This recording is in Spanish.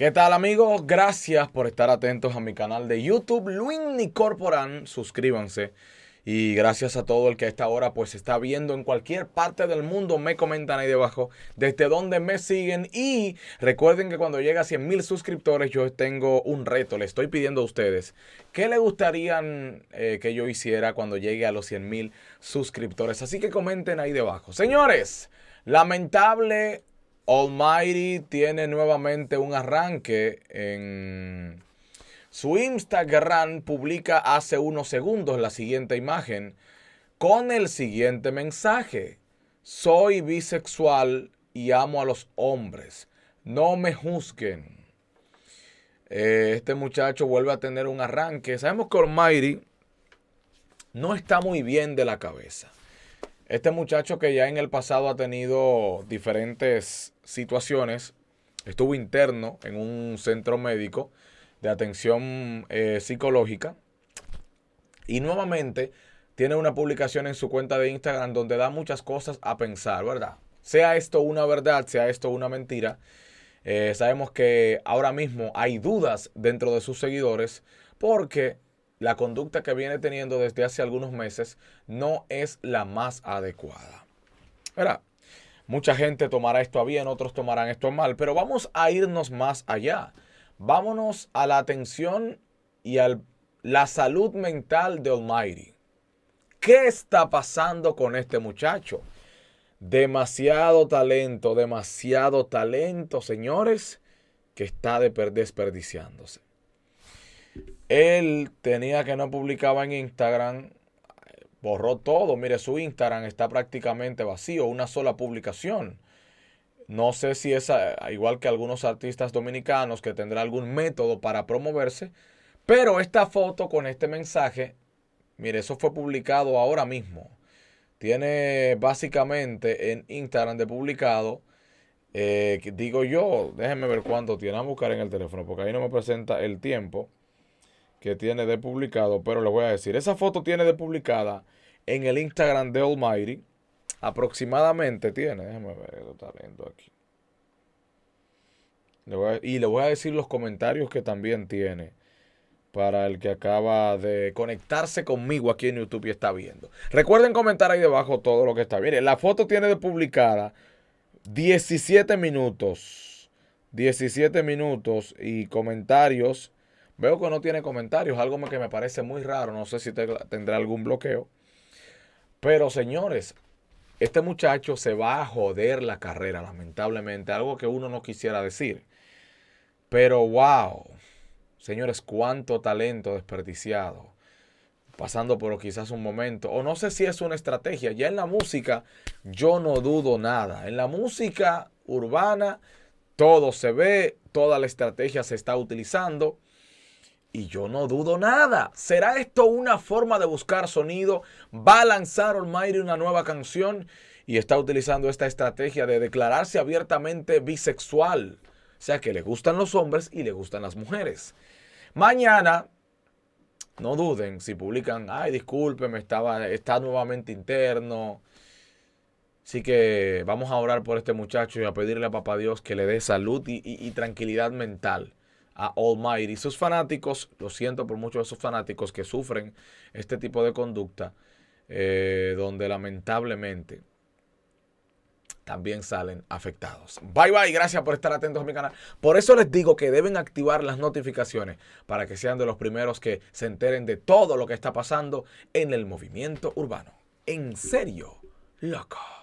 ¿Qué tal amigos? Gracias por estar atentos a mi canal de YouTube, Luini Corporan. Suscríbanse. Y gracias a todo el que a esta hora pues está viendo en cualquier parte del mundo. Me comentan ahí debajo desde dónde me siguen. Y recuerden que cuando llegue a 100 mil suscriptores yo tengo un reto. Le estoy pidiendo a ustedes. ¿Qué le gustarían eh, que yo hiciera cuando llegue a los 100 mil suscriptores? Así que comenten ahí debajo. Señores, lamentable Almighty tiene nuevamente un arranque en su Instagram, publica hace unos segundos la siguiente imagen con el siguiente mensaje. Soy bisexual y amo a los hombres. No me juzguen. Eh, este muchacho vuelve a tener un arranque. Sabemos que Almighty no está muy bien de la cabeza. Este muchacho que ya en el pasado ha tenido diferentes situaciones, estuvo interno en un centro médico de atención eh, psicológica y nuevamente tiene una publicación en su cuenta de Instagram donde da muchas cosas a pensar, ¿verdad? Sea esto una verdad, sea esto una mentira, eh, sabemos que ahora mismo hay dudas dentro de sus seguidores porque la conducta que viene teniendo desde hace algunos meses no es la más adecuada. Verá, Mucha gente tomará esto a bien, otros tomarán esto mal, pero vamos a irnos más allá. Vámonos a la atención y a la salud mental de Almighty. ¿Qué está pasando con este muchacho? Demasiado talento, demasiado talento, señores, que está desperdiciándose. Él tenía que no publicaba en Instagram, borró todo. Mire, su Instagram está prácticamente vacío, una sola publicación. No sé si es ah, igual que algunos artistas dominicanos que tendrá algún método para promoverse, pero esta foto con este mensaje, mire, eso fue publicado ahora mismo. Tiene básicamente en Instagram de publicado, eh, digo yo, déjenme ver cuánto tiene, a buscar en el teléfono, porque ahí no me presenta el tiempo que tiene de publicado, pero les voy a decir, esa foto tiene de publicada en el Instagram de Almighty, aproximadamente tiene, déjame ver, lo está viendo aquí. y le voy a decir los comentarios que también tiene para el que acaba de conectarse conmigo aquí en YouTube y está viendo. Recuerden comentar ahí debajo todo lo que está. viendo... la foto tiene de publicada 17 minutos. 17 minutos y comentarios Veo que no tiene comentarios, algo que me parece muy raro. No sé si tendrá algún bloqueo. Pero señores, este muchacho se va a joder la carrera, lamentablemente. Algo que uno no quisiera decir. Pero wow. Señores, cuánto talento desperdiciado. Pasando por quizás un momento. O no sé si es una estrategia. Ya en la música yo no dudo nada. En la música urbana todo se ve, toda la estrategia se está utilizando. Y yo no dudo nada. ¿Será esto una forma de buscar sonido? ¿Va a lanzar Almighty una nueva canción? Y está utilizando esta estrategia de declararse abiertamente bisexual. O sea que le gustan los hombres y le gustan las mujeres. Mañana, no duden si publican, ay, discúlpeme, estaba, está nuevamente interno. Así que vamos a orar por este muchacho y a pedirle a Papá Dios que le dé salud y tranquilidad mental a Almighty. Sus fanáticos, lo siento por muchos de sus fanáticos que sufren este tipo de conducta, eh, donde lamentablemente también salen afectados. Bye bye, gracias por estar atentos a mi canal. Por eso les digo que deben activar las notificaciones para que sean de los primeros que se enteren de todo lo que está pasando en el movimiento urbano. En serio, loco.